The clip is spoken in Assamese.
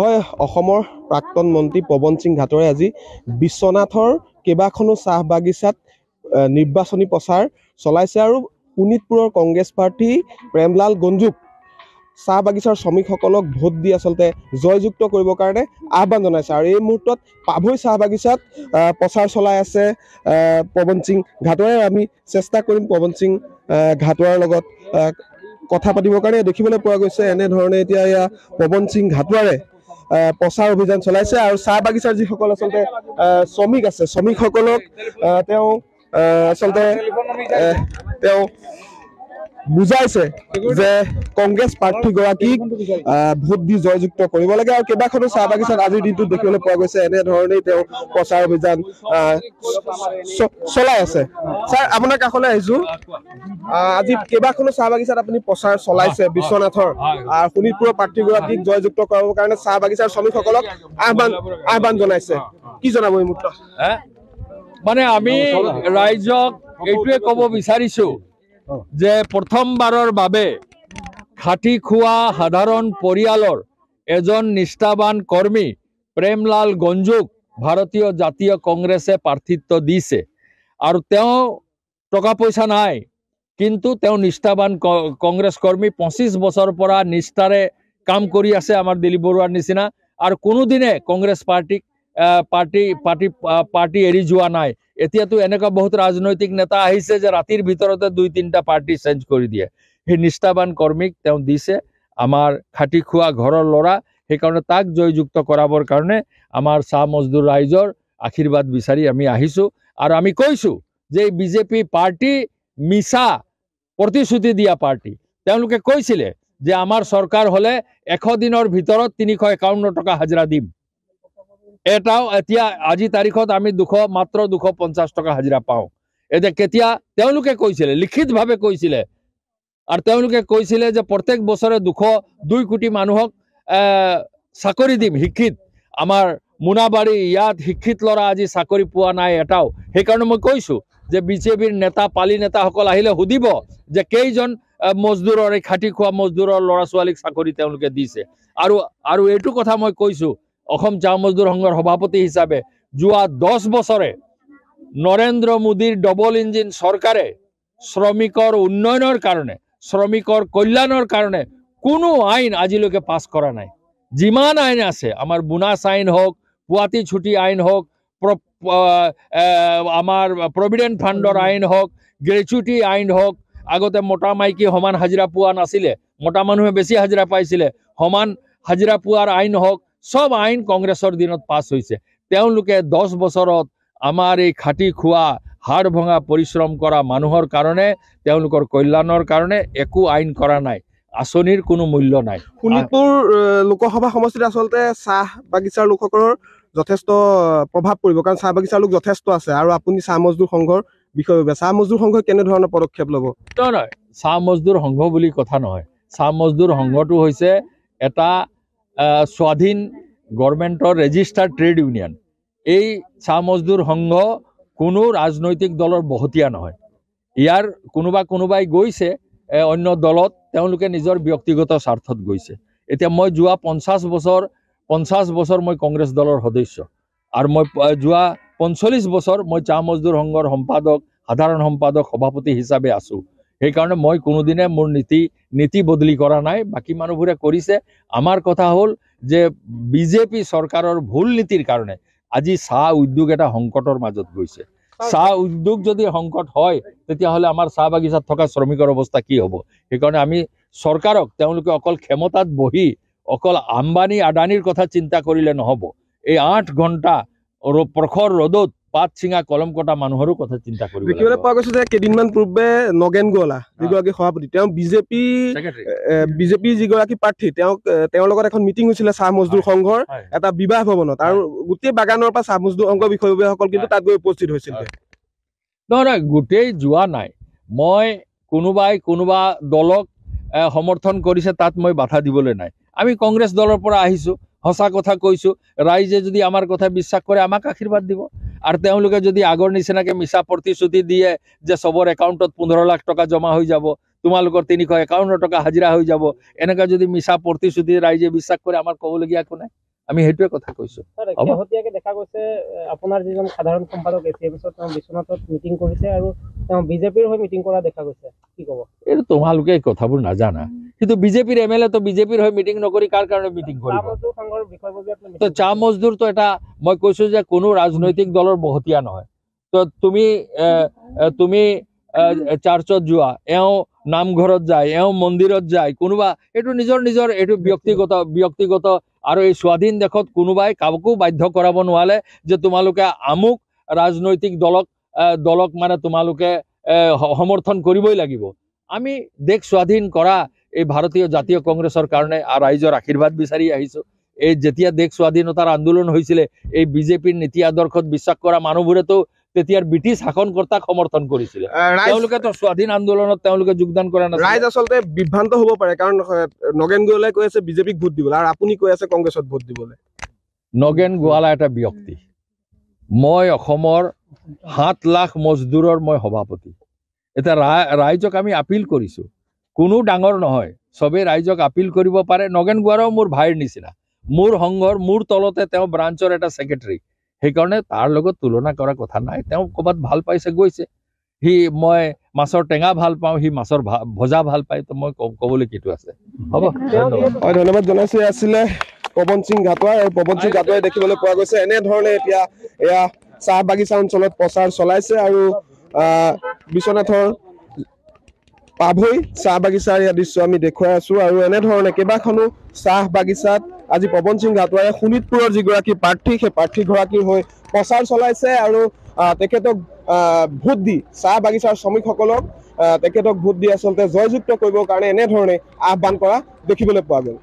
হয় অসমৰ প্ৰাক্তন মন্ত্ৰী পৱন সিং ঘাটৰে আজি বিশ্বনাথৰ কেইবাখনো চাহ বাগিচাত নিৰ্বাচনী প্ৰচাৰ চলাইছে আৰু শোণিতপুৰৰ কংগ্ৰেছ প্ৰাৰ্থী প্ৰেমলাল গঞ্জুক চাহ বাগিচাৰ শ্ৰমিকসকলক ভোট দি আচলতে জয়যুক্ত কৰিবৰ কাৰণে আহ্বান জনাইছে আৰু এই মুহূৰ্তত পাভৈ চাহ বাগিচাত প্ৰচাৰ চলাই আছে পৱন সিং ঘাটোৱাৰ আমি চেষ্টা কৰিম পৱন সিং ঘাটোৱাৰ লগত কথা পাতিবৰ কাৰণে দেখিবলৈ পোৱা গৈছে এনেধৰণে এতিয়া এয়া পৱন সিং ঘাটোৱাৰে প্ৰচাৰ অভিযান চলাইছে আৰু চাহ বাগিচাৰ যিসকল আচলতে শ্ৰমিক আছে শ্ৰমিকসকলক তেওঁ আচলতে তেওঁ বুজাইছে যে কংগ্ৰেছ প্ৰাৰ্থীগৰাকীক ভোট দি জয়যুক্ত কৰিব লাগে আৰু কেইবাখনো চাহ বাগিচাত আজিৰ দিনটোত দেখিবলৈ পোৱা গৈছে এনেধৰণেই তেওঁ প্ৰচাৰ অভিযান চলাই আছে ছাৰ আপোনাৰ কাষলৈ আহিছো আজি কেইবাখনো চাহ বাগিচাত আপুনি প্ৰচাৰ চলাইছে বিশ্বনাথৰ শোণিতপুৰৰ প্ৰাৰ্থীগৰাকীক জয়যুক্ত কৰাবৰ কাৰণে চাহ বাগিচাৰ শ্ৰমিকসকলক আহ্বান আহ্বান জনাইছে কি জনাব এই মুহূৰ্ত মানে আমি ৰাইজক এইটোৱে ক'ব বিচাৰিছো যে প্ৰথমবাৰৰ বাবে খাটি খোৱা সাধাৰণ পৰিয়ালৰ এজন নিষ্ঠাবান কৰ্মী প্ৰেমলাল গঞ্জুক ভাৰতীয় জাতীয় কংগ্ৰেছে প্ৰাৰ্থিত্ব দিছে আৰু তেওঁ টকা পইচা নাই কিন্তু তেওঁ নিষ্ঠাবান কংগ্ৰেছ কৰ্মী পঁচিছ বছৰৰ পৰা নিষ্ঠাৰে কাম কৰি আছে আমাৰ দিলীপ বৰুৱাৰ নিচিনা আৰু কোনোদিনে কংগ্ৰেছ পাৰ্টীক পাৰ্টি পাৰ্টি পাৰ্টি এৰি যোৱা নাই এতিয়াতো এনেকুৱা বহুত ৰাজনৈতিক নেতা আহিছে যে ৰাতিৰ ভিতৰতে দুই তিনিটা পাৰ্টি চেঞ্জ কৰি দিয়ে সেই নিষ্ঠাবান কৰ্মীক তেওঁ দিছে আমাৰ খাটি খোৱা ঘৰৰ ল'ৰা সেইকাৰণে তাক জয়যুক্ত কৰাবৰ কাৰণে আমাৰ চাহ মজদুৰ ৰাইজৰ আশীৰ্বাদ বিচাৰি আমি আহিছোঁ আৰু আমি কৈছোঁ যে এই বিজেপি পাৰ্টি মিছা প্ৰতিশ্ৰুতি দিয়া পাৰ্টি তেওঁলোকে কৈছিলে যে আমাৰ চৰকাৰ হ'লে এশ দিনৰ ভিতৰত তিনিশ একাৱন্ন টকা হাজিৰা দিম এটাও এতিয়া আজি তাৰিখত আমি দুশ মাত্ৰ দুশ পঞ্চাশ টকা হাজিৰা পাওঁ এতিয়া কেতিয়া তেওঁলোকে কৈছিলে লিখিতভাবে কৈছিলে আৰু তেওঁলোকে কৈছিলে যে প্ৰত্যেক বছৰে দুশ দুই কোটি মানুহক চাকৰি দিম শিক্ষিত আমাৰ মুনাবাড়ি ইয়াত শিক্ষিত লৰা আজি চাকৰি পোৱা নাই এটাও সেইকাৰণে মই কৈছো যে বিজেপিৰ নেতা পালি নেতাসকল আহিলে সুধিব যে কেইজন মজদুৰৰ এই খাটি খোৱা মজদুৰৰ লৰা ছোৱালীক চাকৰি তেওঁলোকে দিছে আৰু আৰু এইটো কথা মই কৈছো অসম চাহ মজদুৰ সংঘৰ সভাপতি হিচাপে যোৱা দহ বছৰে নৰেন্দ্ৰ মোদীৰ ডবল ইঞ্জিন চৰকাৰে শ্ৰমিকৰ উন্নয়নৰ কাৰণে শ্ৰমিকৰ কল্যাণৰ কাৰণে কোনো আইন আজিলৈকে পাছ কৰা নাই যিমান আইন আছে আমাৰ বোনাছ আইন হওক পুৱাতি ছুটি আইন হওক আমাৰ প্ৰভিডেণ্ট ফাণ্ডৰ আইন হওক গ্ৰেচুটি আইন হওক আগতে মতা মাইকী সমান হাজিৰা পোৱা নাছিলে মতা মানুহে বেছি হাজিৰা পাইছিলে সমান হাজিৰা পোৱাৰ আইন হওক সব আইন কংগ্ৰেছৰ দিনত পাছ হৈছে তেওঁলোকে দহ বছৰত আমাৰ এই খাটি খোৱা হাড় ভঙা পৰিশ্ৰম কৰা মানুহৰ কাৰণে তেওঁলোকৰ কল্যাণৰ কাৰণে একো আইন কৰা নাই আঁচনিৰ কোনো মূল্য নাই শোণিতপুৰ লোকসভা সমষ্টিত আচলতে চাহ বাগিচাৰ লোকসকলৰ যথেষ্ট প্ৰভাৱ পৰিব কাৰণ চাহ বাগিচাৰ লোক যথেষ্ট আছে আৰু আপুনি চাহ মজদুৰ সংঘৰ বিষয়ে চাহ মজদুৰ সংঘ কেন পদক্ষেপ লব নহয় চাহ মজদুৰ সংঘ বুলি কথা নহয় চাহ মজদুৰ সংঘটো হৈছে এটা স্বাধীন গভৰ্ণমেণ্টৰ ৰেজিষ্টাৰ ট্ৰেড ইউনিয়ন এই চাহ মজদুৰ সংঘ কোনো ৰাজনৈতিক দলৰ বহতীয়া নহয় ইয়াৰ কোনোবা কোনোবাই গৈছে অন্য দলত তেওঁলোকে নিজৰ ব্যক্তিগত স্বাৰ্থত গৈছে এতিয়া মই যোৱা পঞ্চাছ বছৰ পঞ্চাছ বছৰ মই কংগ্ৰেছ দলৰ সদস্য আৰু মই যোৱা পঞ্চল্লিছ বছৰ মই চাহ মজদুৰ সংঘৰ সম্পাদক সাধাৰণ সম্পাদক সভাপতি হিচাপে আছোঁ সেইকাৰণে মই কোনোদিনে মোৰ নীতি নীতি বদলি কৰা নাই বাকী মানুহবোৰে কৰিছে আমাৰ কথা হ'ল যে বিজেপি চৰকাৰৰ ভুল নীতিৰ কাৰণে আজি চাহ উদ্যোগ এটা সংকটৰ মাজত গৈছে চাহ উদ্যোগ যদি সংকট হয় তেতিয়াহ'লে আমাৰ চাহ বাগিচাত থকা শ্ৰমিকৰ অৱস্থা কি হ'ব সেইকাৰণে আমি চৰকাৰক তেওঁলোকে অকল ক্ষমতাত বহি অকল আম্বানী আদানীৰ কথা চিন্তা কৰিলে নহ'ব এই আঠ ঘণ্টা প্ৰখৰ ৰ'দত পাত চিঙা কলম কটা মানুহৰো কথা চিন্তা কৰিব দেখিবলৈ পোৱা গৈছে যে কেইদিনমান পূৰ্বে নগেন গোৱালা যিগৰাকী সভাপতি তেওঁ বিজেপি বিজেপিৰ যিগৰাকী প্ৰাৰ্থী তেওঁক তেওঁৰ লগত এখন মিটিং হৈছিলে চাহ মজদুৰ সংঘৰ এটা বিবাহ ভৱনত আৰু গোটেই বাগানৰ পৰা চাহ মজদুৰ সংঘৰ বিষয়বীয়াসকল কিন্তু তাত গৈ উপস্থিত হৈছিল নহয় নহয় গোটেই যোৱা নাই মই কোনোবাই কোনোবা দলক সমৰ্থন কৰিছে তাত মই বাধা দিবলৈ নাই আমি কংগ্ৰেছ দলৰ পৰা আহিছোঁ সঁচা কথা কৈছোঁ ৰাইজে যদি আমাৰ কথা বিশ্বাস কৰে আমাক আশীৰ্বাদ দিব আৰ তেওঁলোকে যদি আগৰ নিচিনাকে মিছা প্ৰতিশ্ৰুতি দিয়ে যে সবৰ একাউন্টত পনেৰো লাখ টাকা জমা হয়ে যাব তোমালোকৰ তিনিশ একাউন্ন টাকা হাজিৰা হয়ে যাব এনেকা যদি মিছা প্ৰতিশ্ৰুতি ৰাইজে বিশ্বাস কৰে আমাৰ কবলগিয়া একো নাই আমি সেইটোৱে কথা কৈছো আপোনাৰ যিজন সাধাৰণ সম্পাদক বিশ্বনাথত মিটিং কৰিছে আৰু তেওঁ বিজেপিৰ হৈ মিটিং কৰা দেখা গৈছে কি কব এইটো তোমালোকে কথাবোৰ নাজানা কিন্তু বিজেপিৰ এম এল এতো বিজেপিৰ হৈ মিটিং নকৰি কাৰ কাৰণে মিটিং কৰিব চাহ মজদুৰটো এটা মই কৈছো যে কোনো ৰাজনৈতিক দলৰ বহতীয়া নহয় তো তুমি তুমি চাৰ্চত যোৱা এওঁ নামঘৰত যায় এওঁ মন্দিৰত যায় কোনোবা এইটো নিজৰ নিজৰ এইটো ব্যক্তিগত ব্যক্তিগত আৰু এই স্বাধীন দেশত কোনোবাই কাকো বাধ্য কৰাব নোৱালে যে তোমালোকে আমুক ৰাজনৈতিক দলক দলক মানে তোমালোকে সমৰ্থন কৰিবই লাগিব আমি দেশ স্বাধীন কৰা এই ভাৰতীয় জাতীয় কংগ্ৰেছৰ কাৰণে ৰাইজৰ আশীৰ্বাদ বিচাৰি আহিছোঁ এই যেতিয়া দেশ স্বাধীনতাৰ আন্দোলন হৈছিলে এই বিজেপিৰ নীতি আদৰ্শত বিশ্বাস কৰা মানুহবোৰেতো তেতিয়াৰ ব্ৰিটিছ শাসনকৰ্তাক সমৰ্থন কৰিছিলে তেওঁলোকেতো স্বাধীন আন্দোলনত তেওঁলোকে যোগদান কৰা নাছিল ৰাইজ আচলতে বিভ্ৰান্ত হব পাৰে কাৰণ নগেন গোৱালাই কৈ আছে বিজেপিক ভোট দিবলৈ আৰু আপুনি কৈ আছে কংগ্ৰেছত ভোট দিবলৈ নগেন গোৱালা এটা ব্যক্তি মই অসমৰ সাত লাখ মজদুৰৰ মই সভাপতি এতিয়া ৰাইজক আমি আপীল কৰিছোঁ কোনো ডাঙৰ নহয় চবেই ৰাইজক আপীল কৰিব পাৰে নগেন গোৱাৰাও মোৰ ভাইৰ নিচিনা মোৰ সংঘৰ মোৰ তলতে তেওঁ ব্ৰাঞ্চৰ এটা ছেক্ৰেটেৰী সেইকাৰণে তাৰ লগত তুলনা কৰা কথা নাই তেওঁ ক'ৰবাত ভাল পাইছে গৈছে সি মই মাছৰ টেঙা ভাল পাওঁ সি মাছৰ ভজা ভাল পায় তো মই ক'বলৈ কিটো আছে হ'ব ধন্যবাদ জনাইছো জনাইছোঁ আছিলে পৱন সিং ঘাটোৱাই আৰু পৱন সিং ঘাটোৱাই দেখিবলৈ পোৱা গৈছে এনেধৰণে এতিয়া এয়া চাহ বাগিচা অঞ্চলত প্ৰচাৰ চলাইছে আৰু বিশ্বনাথৰ পাভৈ চাহ বাগিচাৰ ইয়াৰ দৃশ্য আমি দেখুৱাই আছো আৰু এনেধৰণে কেইবাখনো চাহ বাগিচাত আজি পৱন সিং ঘাটোৱাৰে শোণিতপুৰৰ যিগৰাকী প্ৰাৰ্থী সেই প্ৰাৰ্থী গৰাকীৰ হৈ প্ৰচাৰ চলাইছে আৰু তেখেতক ভোট দি চাহ বাগিচাৰ শ্ৰমিকসকলক তেখেতক ভোট দি আচলতে জয়যুক্ত কৰিবৰ কাৰণে এনেধৰণে আহ্বান কৰা দেখিবলৈ পোৱা গ'ল